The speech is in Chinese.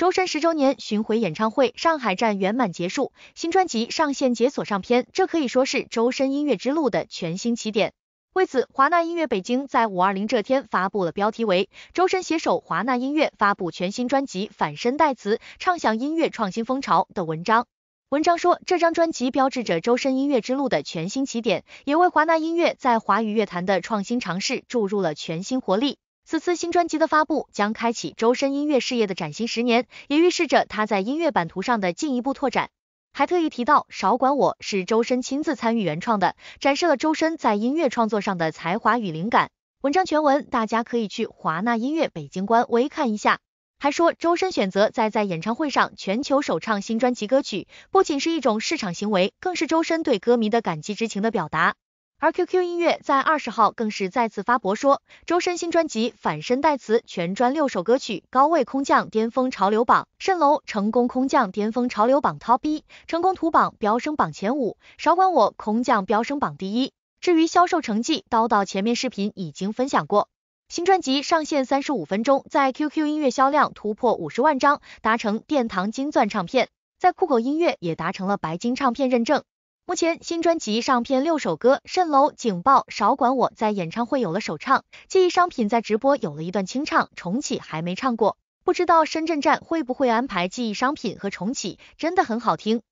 周深十周年巡回演唱会上海站圆满结束，新专辑上线解锁上片，这可以说是周深音乐之路的全新起点。为此，华纳音乐北京在五二零这天发布了标题为“周深携手华纳音乐发布全新专辑，反身代词，畅享音乐创新风潮”的文章。文章说，这张专辑标志着周深音乐之路的全新起点，也为华纳音乐在华语乐坛的创新尝试注入了全新活力。此次新专辑的发布将开启周深音乐事业的崭新十年，也预示着他在音乐版图上的进一步拓展。还特意提到《少管我》是周深亲自参与原创的，展示了周深在音乐创作上的才华与灵感。文章全文大家可以去华纳音乐北京官微看一下。还说周深选择在在演唱会上全球首唱新专辑歌曲，不仅是一种市场行为，更是周深对歌迷的感激之情的表达。而 QQ 音乐在二十号更是再次发博说，周深新专辑反身代词全专六首歌曲高位空降巅峰潮流榜，蜃楼成功空降巅峰潮流榜 t o p 一，成功图榜飙升榜前五，少管我空降飙升榜第一。至于销售成绩，叨叨前面视频已经分享过。新专辑上线三十五分钟，在 QQ 音乐销量突破五十万张，达成殿堂金钻唱片，在酷狗音乐也达成了白金唱片认证。目前新专辑上片六首歌，《蜃楼》《警报》《少管我》在演唱会有了首唱，《记忆商品》在直播有了一段清唱，《重启》还没唱过，不知道深圳站会不会安排《记忆商品》和《重启》，真的很好听。